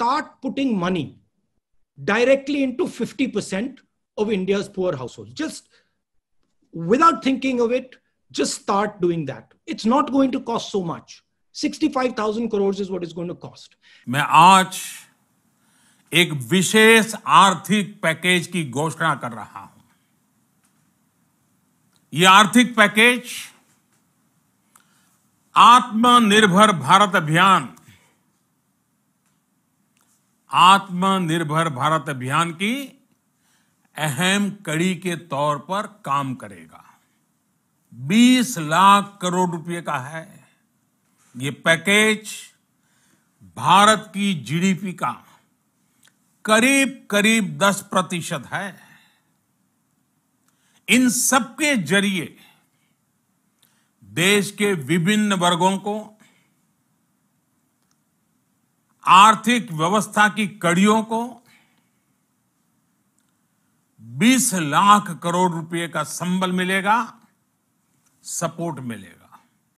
start putting money directly into 50% of India's poor households. Just without thinking of it, just start doing that. It's not going to cost so much. 65,000 crores is what it's going to cost. main aaj ek vishesh aarthik package ki ghoshna kar raha hu ye aarthik package आत्मनिर्भर भारत अभियान आत्मनिर्भर भारत अभियान की अहम कड़ी के तौर पर काम करेगा 20 लाख करोड़ रुपए का है ये पैकेज भारत की जीडीपी का करीब करीब 10 प्रतिशत है इन सबके जरिए देश के विभिन्न वर्गों को आर्थिक व्यवस्था की कड़ियों को 20 लाख करोड़ रुपए का संबल मिलेगा सपोर्ट मिलेगा